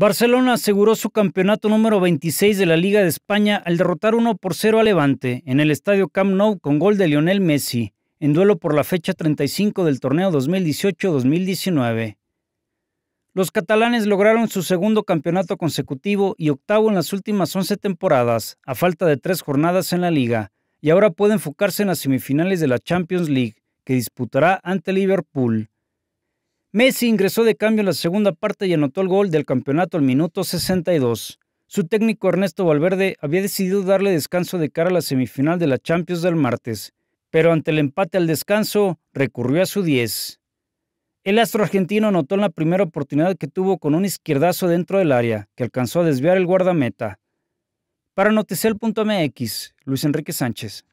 Barcelona aseguró su campeonato número 26 de la Liga de España al derrotar 1 por 0 a Levante en el estadio Camp Nou con gol de Lionel Messi, en duelo por la fecha 35 del torneo 2018-2019. Los catalanes lograron su segundo campeonato consecutivo y octavo en las últimas 11 temporadas, a falta de tres jornadas en la liga, y ahora pueden enfocarse en las semifinales de la Champions League, que disputará ante Liverpool. Messi ingresó de cambio en la segunda parte y anotó el gol del campeonato al minuto 62. Su técnico Ernesto Valverde había decidido darle descanso de cara a la semifinal de la Champions del martes, pero ante el empate al descanso recurrió a su 10. El astro argentino anotó en la primera oportunidad que tuvo con un izquierdazo dentro del área, que alcanzó a desviar el guardameta. Para Punto MX, Luis Enrique Sánchez.